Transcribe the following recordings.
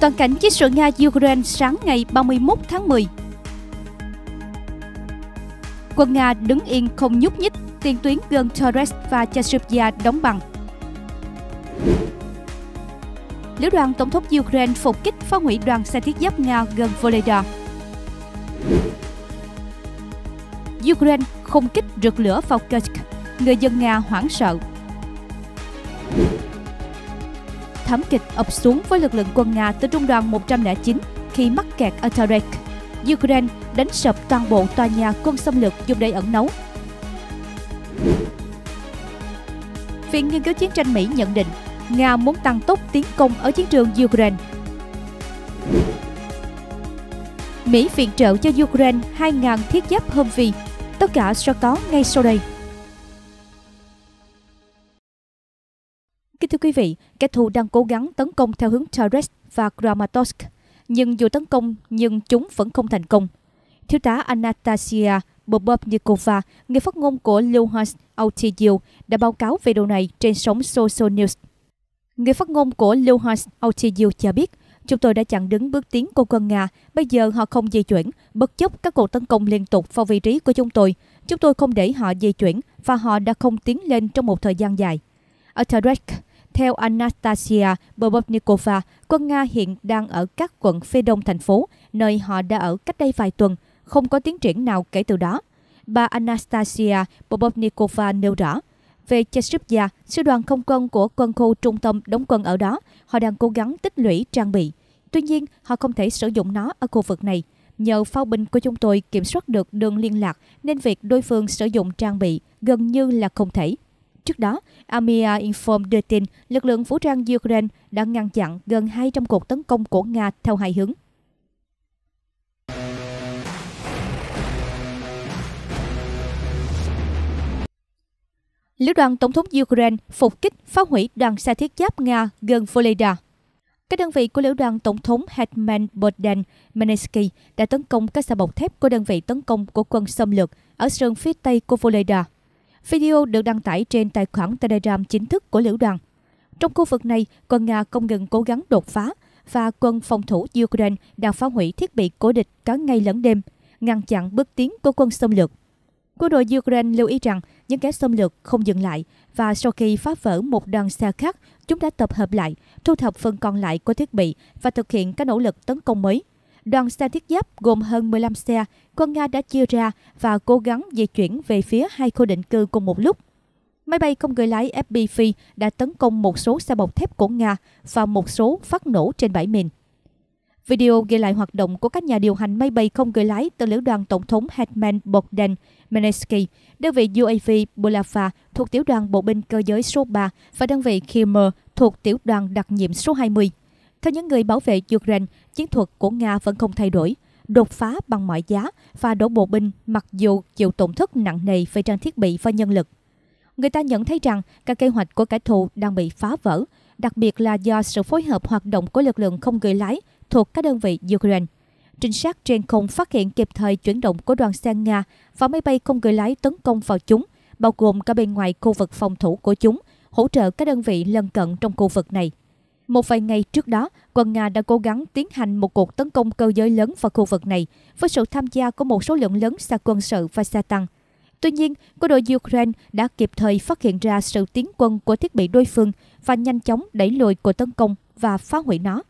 Toàn cảnh chiến sự Nga-Ukraine sáng ngày 31 tháng 10 Quân Nga đứng yên không nhúc nhích, tiền tuyến gần Torres và chasiv đóng bằng. Lữ đoàn Tổng thống Ukraine phục kích phá hủy đoàn xe thiết giáp Nga gần Volodya. Ukraine không kích rực lửa vào Kursk, người dân Nga hoảng sợ thảm kịch ập xuống với lực lượng quân Nga từ trung đoàn 109 khi mắc kẹt ở Tarek. Ukraine đánh sập toàn bộ tòa nhà quân xâm lược dùng để ẩn nấu. Viện Nghiên cứu Chiến tranh Mỹ nhận định Nga muốn tăng tốc tiến công ở chiến trường Ukraine. Mỹ viện trợ cho Ukraine 2.000 thiết giáp Humvee. Tất cả sẽ có ngay sau đây. Kính thưa quý vị, kẻ thù đang cố gắng tấn công theo hướng Tarest và Kramatorsk, nhưng dù tấn công nhưng chúng vẫn không thành công. Thiếu tá Anastasia Bobovnikova, người phát ngôn của Luhansk Altyu, đã báo cáo về điều này trên sóng Social News. Người phát ngôn của Luhansk Altyu cho biết, chúng tôi đã chặn đứng bước tiến của quân Nga, bây giờ họ không di chuyển, bất chấp các cuộc tấn công liên tục vào vị trí của chúng tôi. Chúng tôi không để họ di chuyển và họ đã không tiến lên trong một thời gian dài. Ở Tarek, theo Anastasia Bobovnikova, quân Nga hiện đang ở các quận phía đông thành phố, nơi họ đã ở cách đây vài tuần, không có tiến triển nào kể từ đó. Bà Anastasia Bobovnikova nêu rõ, về Chechnya, sư đoàn không quân của quân khu trung tâm đóng quân ở đó, họ đang cố gắng tích lũy trang bị. Tuy nhiên, họ không thể sử dụng nó ở khu vực này. Nhờ pháo binh của chúng tôi kiểm soát được đường liên lạc nên việc đối phương sử dụng trang bị gần như là không thể. Trước đó, Amia Inform đưa tin lực lượng vũ trang Ukraine đã ngăn chặn gần 200 cuộc tấn công của Nga theo hai hướng. Lữ đoàn Tổng thống Ukraine phục kích phá hủy đoàn xe thiết giáp Nga gần Voleda. Các đơn vị của lữ đoàn Tổng thống Hetman Bogdan Melensky đã tấn công các xe bọc thép của đơn vị tấn công của quân xâm lược ở sườn phía tây của Voleda. Video được đăng tải trên tài khoản Telegram chính thức của lữ đoàn. Trong khu vực này, quân Nga không ngừng cố gắng đột phá và quân phòng thủ Ukraine đang phá hủy thiết bị của địch cả ngày lẫn đêm, ngăn chặn bước tiến của quân xâm lược. Quân đội Ukraine lưu ý rằng những kẻ xâm lược không dừng lại và sau khi phá vỡ một đoàn xe khác, chúng đã tập hợp lại, thu thập phần còn lại của thiết bị và thực hiện các nỗ lực tấn công mới. Đoàn xe thiết giáp gồm hơn 15 xe, quân Nga đã chia ra và cố gắng di chuyển về phía hai khu định cư cùng một lúc. Máy bay không người lái FPV đã tấn công một số xe bọc thép của Nga và một số phát nổ trên bãi mìn. Video ghi lại hoạt động của các nhà điều hành máy bay không người lái từ lữ đoàn Tổng thống Hetman Bogdan Menesky, đơn vị UAV Bulava thuộc tiểu đoàn bộ binh cơ giới số 3 và đơn vị Khmer thuộc tiểu đoàn đặc nhiệm số 20. Theo những người bảo vệ Ukraine, chiến thuật của Nga vẫn không thay đổi, đột phá bằng mọi giá và đổ bộ binh mặc dù chịu tổn thất nặng nề về trang thiết bị và nhân lực. Người ta nhận thấy rằng các kế hoạch của kẻ thù đang bị phá vỡ, đặc biệt là do sự phối hợp hoạt động của lực lượng không người lái thuộc các đơn vị Ukraine. Trinh sát trên không phát hiện kịp thời chuyển động của đoàn xe Nga và máy bay không người lái tấn công vào chúng, bao gồm cả bên ngoài khu vực phòng thủ của chúng, hỗ trợ các đơn vị lân cận trong khu vực này. Một vài ngày trước đó, quân Nga đã cố gắng tiến hành một cuộc tấn công cơ giới lớn vào khu vực này với sự tham gia của một số lượng lớn xe quân sự và xe tăng. Tuy nhiên, quân đội Ukraine đã kịp thời phát hiện ra sự tiến quân của thiết bị đối phương và nhanh chóng đẩy lùi cuộc tấn công và phá hủy nó.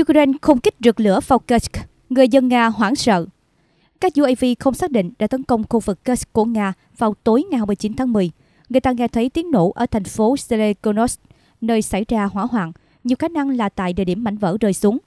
Ukraine không kích rực lửa vào Kursk, người dân Nga hoảng sợ. Các UAV không xác định đã tấn công khu vực Kursk của Nga vào tối ngày 29 tháng 10. Người ta nghe thấy tiếng nổ ở thành phố Selekonos, nơi xảy ra hỏa hoạn, nhiều khả năng là tại địa điểm mảnh vỡ rơi xuống.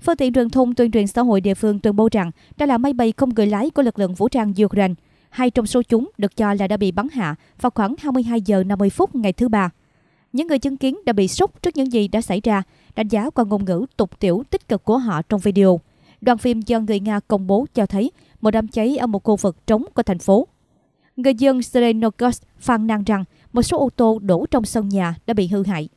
Phương tiện truyền thông tuyên truyền xã hội địa phương tuyên bố rằng đây là máy bay không người lái của lực lượng vũ trang Ukraine. Hai trong số chúng được cho là đã bị bắn hạ vào khoảng 22 giờ 50 phút ngày thứ Ba. Những người chứng kiến đã bị sốc trước những gì đã xảy ra, đánh giá qua ngôn ngữ tục tiểu tích cực của họ trong video. Đoạn phim do người Nga công bố cho thấy một đám cháy ở một khu vực trống của thành phố. Người dân Serenogos phàn nàn rằng một số ô tô đổ trong sân nhà đã bị hư hại.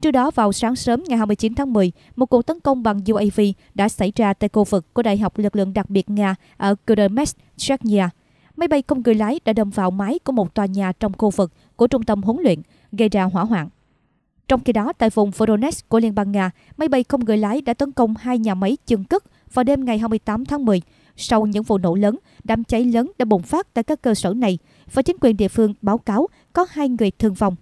Trước đó vào sáng sớm ngày 29 tháng 10, một cuộc tấn công bằng UAV đã xảy ra tại khu vực của Đại học Lực lượng đặc biệt Nga ở Kudermes, Chechnya. Máy bay không người lái đã đâm vào mái của một tòa nhà trong khu vực của trung tâm huấn luyện, gây ra hỏa hoạn. Trong khi đó, tại vùng Voronezh của Liên bang Nga, máy bay không người lái đã tấn công hai nhà máy chưng cất vào đêm ngày 28 tháng 10, sau những vụ nổ lớn, đám cháy lớn đã bùng phát tại các cơ sở này và chính quyền địa phương báo cáo có hai người thương vong.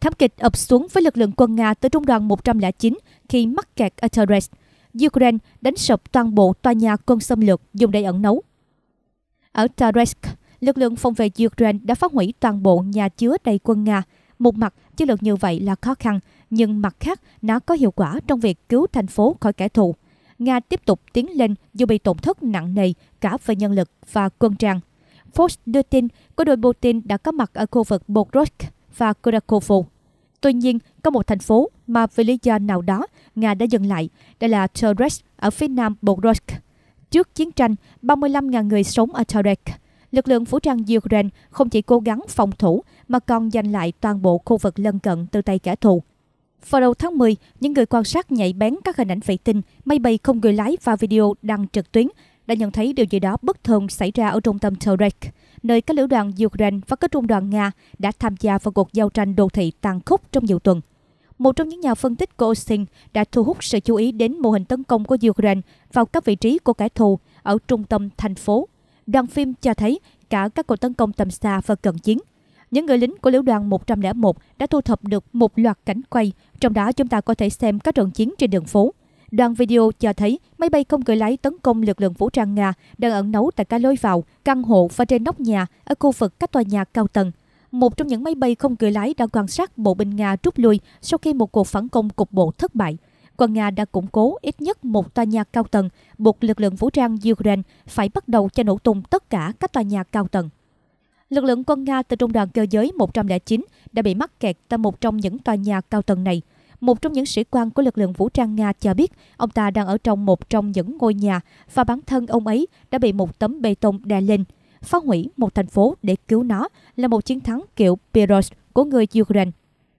Thảm kịch ập xuống với lực lượng quân Nga từ trung đoàn 109 khi mắc kẹt ở Torres. Ukraine đánh sập toàn bộ tòa nhà quân xâm lược dùng để ẩn nấu. Ở Taresk, lực lượng phòng vệ Ukraine đã phá hủy toàn bộ nhà chứa đầy quân Nga, một mặt, chiến lược như vậy là khó khăn, nhưng mặt khác nó có hiệu quả trong việc cứu thành phố khỏi kẻ thù. Nga tiếp tục tiến lên dù bị tổn thất nặng nề cả về nhân lực và quân trang. Fox đưa tin quân đội Putin đã có mặt ở khu vực Bogrosk và Kurakovo. Tuy nhiên, có một thành phố mà vì lý do nào đó Nga đã dừng lại, đây là Torres ở phía nam Bogrosk. Trước chiến tranh, 35.000 người sống ở Torres lực lượng vũ trang Ukraine không chỉ cố gắng phòng thủ mà còn giành lại toàn bộ khu vực lân cận từ tay kẻ thù. Vào đầu tháng 10, những người quan sát nhạy bén các hình ảnh vệ tinh, máy bay không người lái và video đăng trực tuyến đã nhận thấy điều gì đó bất thường xảy ra ở trung tâm Torek, nơi các lữ đoàn Ukraine và các trung đoàn Nga đã tham gia vào cuộc giao tranh đô thị tàn khốc trong nhiều tuần. Một trong những nhà phân tích của Osin đã thu hút sự chú ý đến mô hình tấn công của Ukraine vào các vị trí của kẻ thù ở trung tâm thành phố đoàn phim cho thấy cả các cuộc tấn công tầm xa và cận chiến. Những người lính của Lữ đoàn 101 đã thu thập được một loạt cảnh quay, trong đó chúng ta có thể xem các trận chiến trên đường phố. Đoạn video cho thấy máy bay không người lái tấn công lực lượng vũ trang Nga đang ẩn nấu tại các lối vào, căn hộ và trên nóc nhà ở khu vực các tòa nhà cao tầng. Một trong những máy bay không người lái đã quan sát bộ binh Nga rút lui sau khi một cuộc phản công cục bộ thất bại quân Nga đã củng cố ít nhất một tòa nhà cao tầng, buộc lực lượng vũ trang Ukraine phải bắt đầu cho nổ tung tất cả các tòa nhà cao tầng. Lực lượng quân Nga từ trung đoàn cơ giới 109 đã bị mắc kẹt tại một trong những tòa nhà cao tầng này. Một trong những sĩ quan của lực lượng vũ trang Nga cho biết ông ta đang ở trong một trong những ngôi nhà và bản thân ông ấy đã bị một tấm bê tông đè lên. Phá hủy một thành phố để cứu nó là một chiến thắng kiểu Pyros của người Ukraine.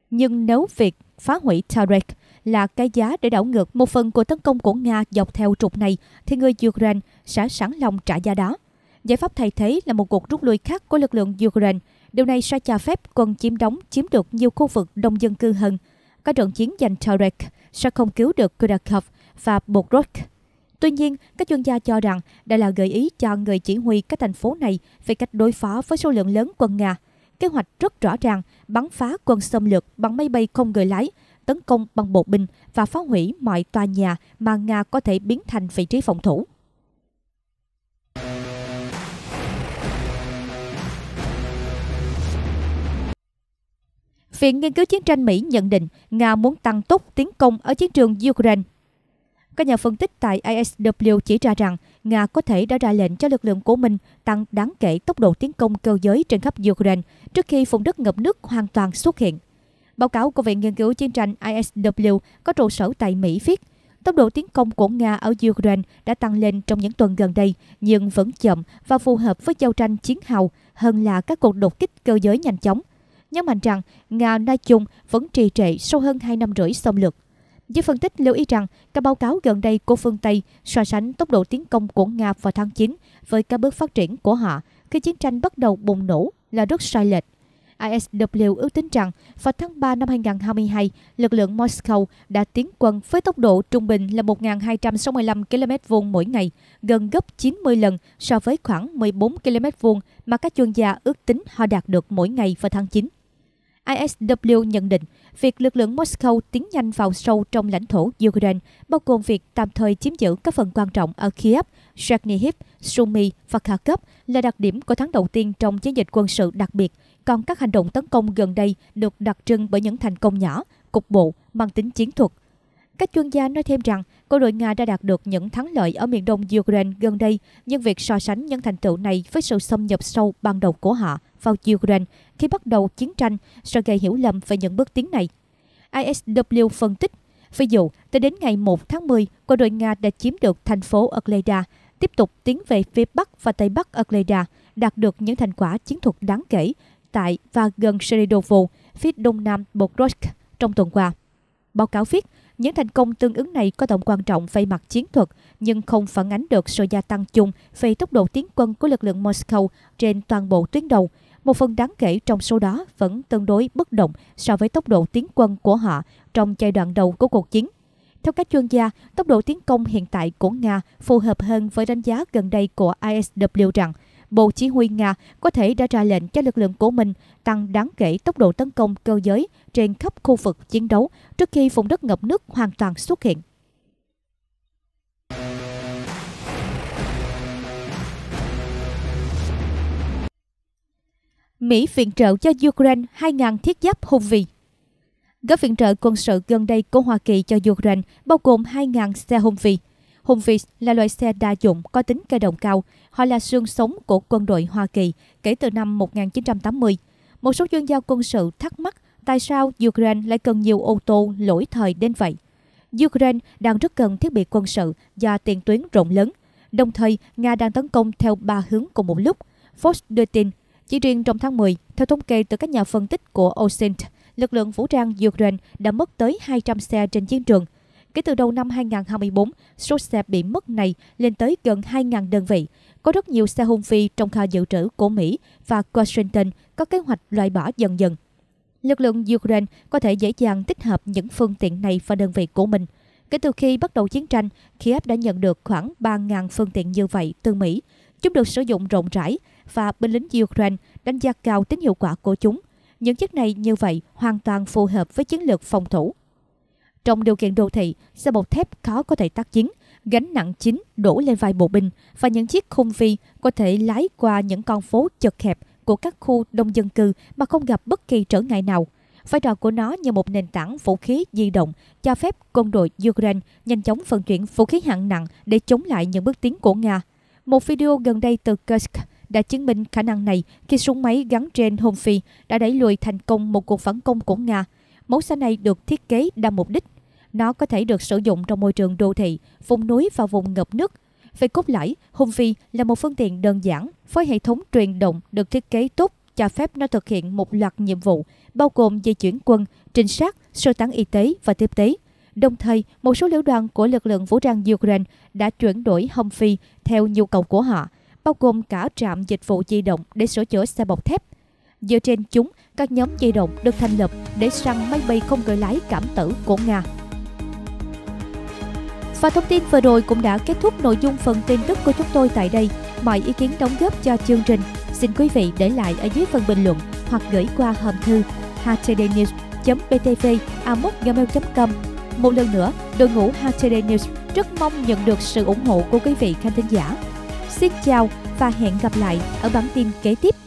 Nhưng nếu việc phá hủy Tarek là cái giá để đảo ngược một phần của tấn công của Nga dọc theo trục này thì người Ukraine sẽ sẵn lòng trả giá đó. Giải pháp thay thế là một cuộc rút lui khác của lực lượng Ukraine. Điều này sẽ cho phép quân chiếm đóng chiếm được nhiều khu vực đông dân cư hơn. Các trận chiến giành Torek sẽ không cứu được Kudakov và Bokrok. Tuy nhiên, các chuyên gia cho rằng đây là gợi ý cho người chỉ huy các thành phố này về cách đối phó với số lượng lớn quân Nga. Kế hoạch rất rõ ràng, bắn phá quân xâm lược bằng máy bay không người lái tấn công bằng bộ binh và phá hủy mọi tòa nhà mà Nga có thể biến thành vị trí phòng thủ. Viện Nghiên cứu Chiến tranh Mỹ nhận định Nga muốn tăng tốc tiến công ở chiến trường Ukraine. Các nhà phân tích tại ASW chỉ ra rằng Nga có thể đã ra lệnh cho lực lượng của mình tăng đáng kể tốc độ tiến công cơ giới trên khắp Ukraine trước khi vùng đất ngập nước hoàn toàn xuất hiện. Báo cáo của Viện Nghiên cứu Chiến tranh ISW có trụ sở tại Mỹ viết, tốc độ tiến công của Nga ở Ukraine đã tăng lên trong những tuần gần đây, nhưng vẫn chậm và phù hợp với giao tranh chiến hào hơn là các cuộc đột kích cơ giới nhanh chóng. Nhấn mạnh rằng, Nga nói chung vẫn trì trệ sau hơn 2 năm rưỡi xâm lược. Giới phân tích lưu ý rằng, các báo cáo gần đây của phương Tây so sánh tốc độ tiến công của Nga vào tháng 9 với các bước phát triển của họ khi chiến tranh bắt đầu bùng nổ là rất sai lệch. ISW ước tính rằng vào tháng 3 năm 2022, lực lượng Moscow đã tiến quân với tốc độ trung bình là 1.265 km vuông mỗi ngày, gần gấp 90 lần so với khoảng 14 km vuông mà các chuyên gia ước tính họ đạt được mỗi ngày vào tháng 9. ISW nhận định việc lực lượng Moscow tiến nhanh vào sâu trong lãnh thổ Ukraine bao gồm việc tạm thời chiếm giữ các phần quan trọng ở Kiev, Chernihiv, Sumy và Kharkiv là đặc điểm của tháng đầu tiên trong chiến dịch quân sự đặc biệt – còn các hành động tấn công gần đây được đặc trưng bởi những thành công nhỏ, cục bộ, mang tính chiến thuật. Các chuyên gia nói thêm rằng, quân đội Nga đã đạt được những thắng lợi ở miền đông Ukraine gần đây, nhưng việc so sánh những thành tựu này với sự xâm nhập sâu ban đầu của họ vào Ukraine khi bắt đầu chiến tranh sẽ gây hiểu lầm về những bước tiến này. ISW phân tích, ví dụ, từ đến ngày 1 tháng 10, quân đội Nga đã chiếm được thành phố Akleda, tiếp tục tiến về phía Bắc và Tây Bắc Akleda, đạt được những thành quả chiến thuật đáng kể tại và gần Seridovo, phía đông nam Bogrosk trong tuần qua. Báo cáo viết, những thành công tương ứng này có tầm quan trọng về mặt chiến thuật, nhưng không phản ánh được sự gia tăng chung về tốc độ tiến quân của lực lượng Moscow trên toàn bộ tuyến đầu. Một phần đáng kể trong số đó vẫn tương đối bất động so với tốc độ tiến quân của họ trong giai đoạn đầu của cuộc chiến. Theo các chuyên gia, tốc độ tiến công hiện tại của Nga phù hợp hơn với đánh giá gần đây của ISW rằng – Bộ Chỉ huy Nga có thể đã ra lệnh cho lực lượng của mình tăng đáng kể tốc độ tấn công cơ giới trên khắp khu vực chiến đấu trước khi vùng đất ngập nước hoàn toàn xuất hiện. Mỹ viện trợ cho Ukraine 2.000 thiết giáp hùng vị. Gói viện trợ quân sự gần đây của Hoa Kỳ cho Ukraine bao gồm 2.000 xe hung vị, Hùng là loại xe đa dụng có tính cơ động cao. Họ là xương sống của quân đội Hoa Kỳ kể từ năm 1980. Một số chuyên gia quân sự thắc mắc tại sao Ukraine lại cần nhiều ô tô lỗi thời đến vậy. Ukraine đang rất cần thiết bị quân sự do tiền tuyến rộng lớn. Đồng thời, Nga đang tấn công theo ba hướng cùng một lúc. Fox đưa tin, chỉ riêng trong tháng 10, theo thống kê từ các nhà phân tích của OSINT, lực lượng vũ trang Ukraine đã mất tới 200 xe trên chiến trường – Kể từ đầu năm 2024, số xe bị mất này lên tới gần 2.000 đơn vị. Có rất nhiều xe hung phi trong kho dự trữ của Mỹ và Washington có kế hoạch loại bỏ dần dần. Lực lượng Ukraine có thể dễ dàng tích hợp những phương tiện này vào đơn vị của mình. Kể từ khi bắt đầu chiến tranh, Kiev đã nhận được khoảng 3.000 phương tiện như vậy từ Mỹ. Chúng được sử dụng rộng rãi và binh lính Ukraine đánh giá cao tính hiệu quả của chúng. Những chiếc này như vậy hoàn toàn phù hợp với chiến lược phòng thủ trong điều kiện đô thị, xe bọc thép khó có thể tác chiến, gánh nặng chính đổ lên vai bộ binh và những chiếc khung phi có thể lái qua những con phố chật hẹp của các khu đông dân cư mà không gặp bất kỳ trở ngại nào. Vai trò của nó như một nền tảng vũ khí di động cho phép quân đội Ukraine nhanh chóng vận chuyển vũ khí hạng nặng để chống lại những bước tiến của Nga. Một video gần đây từ Kursk đã chứng minh khả năng này khi súng máy gắn trên Home Phi đã đẩy lùi thành công một cuộc phản công của Nga – Mẫu xe này được thiết kế đa mục đích. Nó có thể được sử dụng trong môi trường đô thị, vùng núi và vùng ngập nước. Về cốt lõi, Humvee là một phương tiện đơn giản với hệ thống truyền động được thiết kế tốt cho phép nó thực hiện một loạt nhiệm vụ, bao gồm di chuyển quân, trinh sát, sơ tán y tế và tiếp tế. Đồng thời, một số lữ đoàn của lực lượng vũ trang Ukraine đã chuyển đổi Humvee theo nhu cầu của họ, bao gồm cả trạm dịch vụ di động để sửa chữa xe bọc thép – Dựa trên chúng, các nhóm dây động được thành lập để săn máy bay không người lái cảm tử của Nga. Và thông tin vừa rồi cũng đã kết thúc nội dung phần tin tức của chúng tôi tại đây. Mọi ý kiến đóng góp cho chương trình xin quý vị để lại ở dưới phần bình luận hoặc gửi qua hòm thư htdnews.btv.gmail.com Một lần nữa, đội ngũ HTD News rất mong nhận được sự ủng hộ của quý vị khán thính giả. Xin chào và hẹn gặp lại ở bản tin kế tiếp.